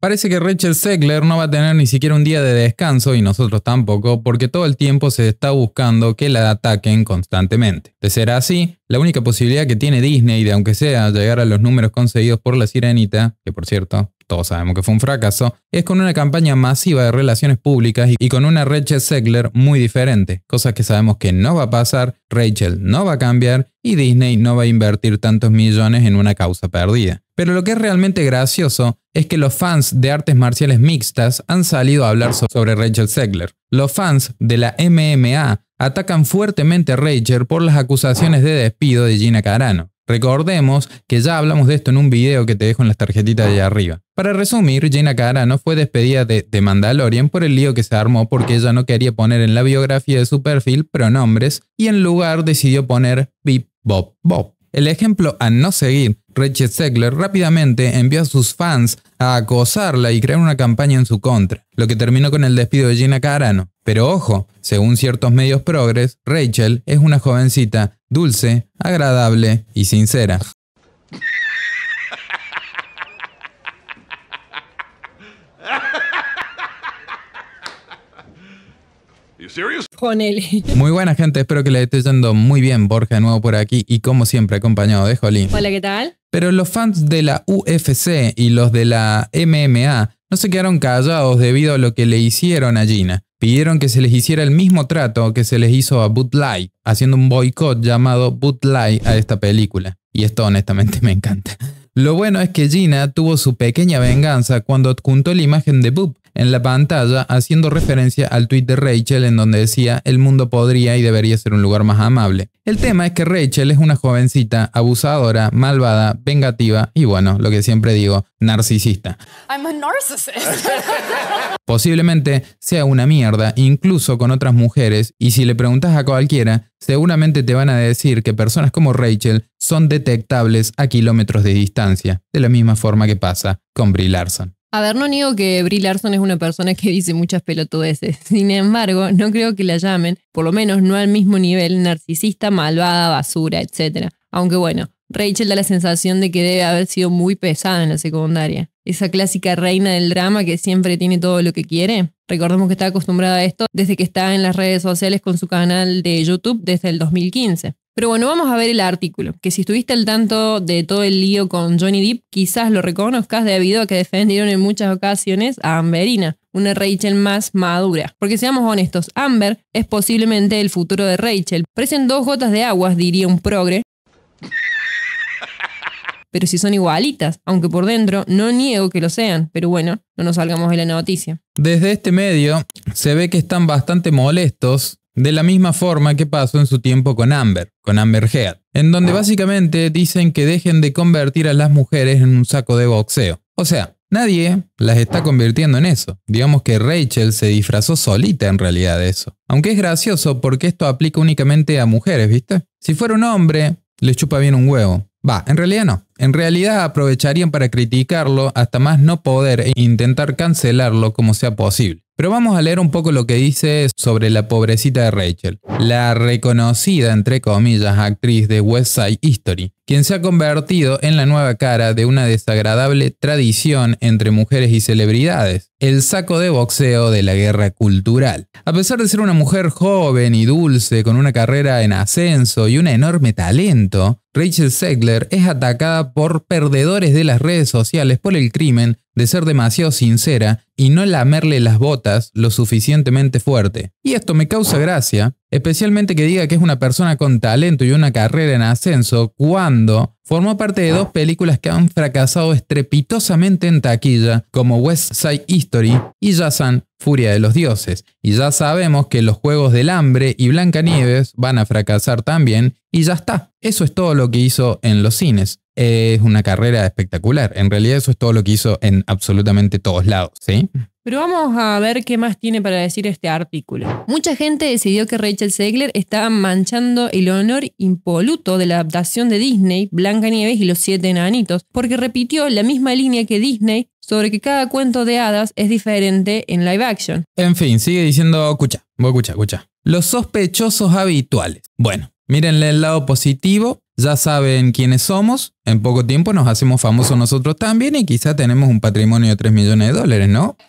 Parece que Rachel Segler no va a tener ni siquiera un día de descanso y nosotros tampoco, porque todo el tiempo se está buscando que la ataquen constantemente. De ser así, la única posibilidad que tiene Disney de aunque sea llegar a los números conseguidos por la sirenita, que por cierto, todos sabemos que fue un fracaso, es con una campaña masiva de relaciones públicas y con una Rachel Segler muy diferente, cosa que sabemos que no va a pasar, Rachel no va a cambiar y Disney no va a invertir tantos millones en una causa perdida. Pero lo que es realmente gracioso es que los fans de artes marciales mixtas han salido a hablar sobre Rachel Segler. Los fans de la MMA atacan fuertemente a Rachel por las acusaciones de despido de Gina Carano. Recordemos que ya hablamos de esto en un video que te dejo en las tarjetitas de ah. arriba. Para resumir, Gina Carano fue despedida de, de, Mandalorian por el lío que se armó porque ella no quería poner en la biografía de su perfil pronombres y en lugar decidió poner Bip Bob Bob. El ejemplo a no seguir, Rachel Segler rápidamente envió a sus fans a acosarla y crear una campaña en su contra, lo que terminó con el despido de Gina Carano. Pero ojo, según ciertos medios progres, Rachel es una jovencita dulce, agradable y sincera. Muy buena gente, espero que les esté yendo muy bien. Borja de nuevo por aquí y como siempre acompañado de Jolín. Hola, ¿qué tal? Pero los fans de la UFC y los de la MMA no se quedaron callados debido a lo que le hicieron a Gina pidieron que se les hiciera el mismo trato que se les hizo a Boot Light, haciendo un boicot llamado Boot Light a esta película. Y esto honestamente me encanta. Lo bueno es que Gina tuvo su pequeña venganza cuando adjuntó la imagen de Boop en la pantalla haciendo referencia al tuit de Rachel en donde decía el mundo podría y debería ser un lugar más amable. El tema es que Rachel es una jovencita abusadora, malvada, vengativa y bueno, lo que siempre digo, narcisista. Posiblemente sea una mierda incluso con otras mujeres y si le preguntas a cualquiera, seguramente te van a decir que personas como Rachel son detectables a kilómetros de distancia, de la misma forma que pasa con Brie Larson. A ver, no niego que Brie Larson es una persona que dice muchas pelotudeces. Sin embargo, no creo que la llamen, por lo menos no al mismo nivel, narcisista, malvada, basura, etcétera, Aunque bueno, Rachel da la sensación de que debe haber sido muy pesada en la secundaria. Esa clásica reina del drama que siempre tiene todo lo que quiere. Recordemos que está acostumbrada a esto desde que está en las redes sociales con su canal de YouTube desde el 2015. Pero bueno, vamos a ver el artículo, que si estuviste al tanto de todo el lío con Johnny Depp, quizás lo reconozcas debido a que defendieron en muchas ocasiones a Amberina, una Rachel más madura. Porque seamos honestos, Amber es posiblemente el futuro de Rachel. Parecen dos gotas de agua, diría un progre pero si son igualitas, aunque por dentro no niego que lo sean, pero bueno, no nos salgamos de la noticia. Desde este medio se ve que están bastante molestos de la misma forma que pasó en su tiempo con Amber, con Amber Heard, en donde ah. básicamente dicen que dejen de convertir a las mujeres en un saco de boxeo. O sea, nadie las está convirtiendo en eso. Digamos que Rachel se disfrazó solita en realidad de eso. Aunque es gracioso porque esto aplica únicamente a mujeres, ¿viste? Si fuera un hombre, le chupa bien un huevo. Va, en realidad no. En realidad aprovecharían para criticarlo hasta más no poder e intentar cancelarlo como sea posible. Pero vamos a leer un poco lo que dice sobre la pobrecita de Rachel, la reconocida, entre comillas, actriz de West Side History, quien se ha convertido en la nueva cara de una desagradable tradición entre mujeres y celebridades, el saco de boxeo de la guerra cultural. A pesar de ser una mujer joven y dulce, con una carrera en ascenso y un enorme talento, Rachel Segler es atacada por perdedores de las redes sociales por el crimen de ser demasiado sincera y no lamerle las botas lo suficientemente fuerte. Y esto me causa gracia, especialmente que diga que es una persona con talento y una carrera en ascenso cuando formó parte de dos películas que han fracasado estrepitosamente en taquilla, como West Side History y Yazan Furia de los Dioses. Y ya sabemos que los Juegos del Hambre y Blancanieves van a fracasar también, y ya está. Eso es todo lo que hizo en los cines es una carrera espectacular. En realidad eso es todo lo que hizo en absolutamente todos lados, ¿sí? Pero vamos a ver qué más tiene para decir este artículo. Mucha gente decidió que Rachel Segler estaba manchando el honor impoluto de la adaptación de Disney, Blanca Nieves y los siete enanitos, porque repitió la misma línea que Disney sobre que cada cuento de hadas es diferente en live action. En fin, sigue diciendo, escucha, escuchar, escucha. Los sospechosos habituales. Bueno, mírenle el lado positivo, ya saben quiénes somos, en poco tiempo nos hacemos famosos nosotros también y quizá tenemos un patrimonio de 3 millones de dólares, ¿no?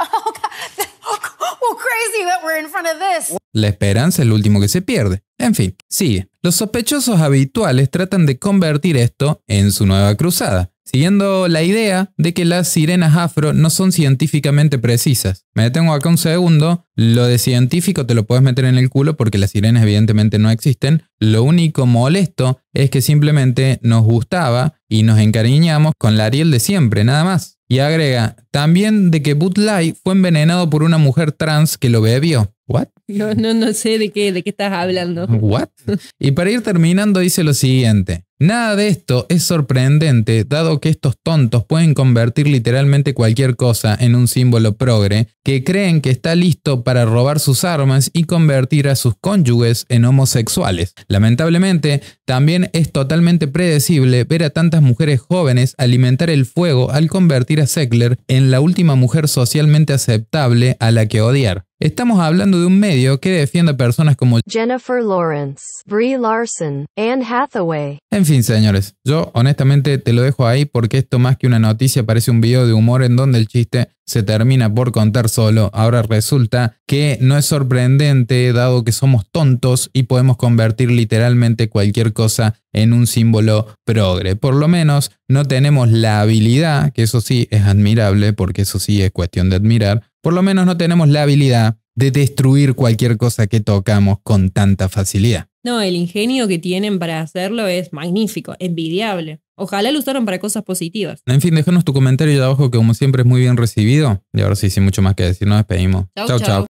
La esperanza es el último que se pierde. En fin, sigue. Los sospechosos habituales tratan de convertir esto en su nueva cruzada, Siguiendo la idea de que las sirenas afro no son científicamente precisas. Me detengo acá un segundo. Lo de científico te lo puedes meter en el culo porque las sirenas evidentemente no existen. Lo único molesto es que simplemente nos gustaba y nos encariñamos con la Ariel de siempre, nada más. Y agrega también de que Butlai fue envenenado por una mujer trans que lo bebió. ¿What? No, no, no sé de qué, de qué estás hablando. ¿What? Y para ir terminando dice lo siguiente. Nada de esto es sorprendente, dado que estos tontos pueden convertir literalmente cualquier cosa en un símbolo progre, que creen que está listo para robar sus armas y convertir a sus cónyuges en homosexuales. Lamentablemente, también es totalmente predecible ver a tantas mujeres jóvenes alimentar el fuego al convertir a Seckler en la última mujer socialmente aceptable a la que odiar. Estamos hablando de un medio que defiende a personas como Jennifer Lawrence, Brie Larson, Anne Hathaway. En fin, señores, yo honestamente te lo dejo ahí porque esto más que una noticia parece un video de humor en donde el chiste se termina por contar solo. Ahora resulta que no es sorprendente dado que somos tontos y podemos convertir literalmente cualquier cosa en un símbolo progre. Por lo menos no tenemos la habilidad, que eso sí es admirable porque eso sí es cuestión de admirar, por lo menos no tenemos la habilidad de destruir cualquier cosa que tocamos con tanta facilidad. No, el ingenio que tienen para hacerlo es magnífico, envidiable. Ojalá lo usaron para cosas positivas. En fin, déjanos tu comentario de abajo que como siempre es muy bien recibido. Y ahora sí, sin mucho más que decir, nos despedimos. Chau, chau.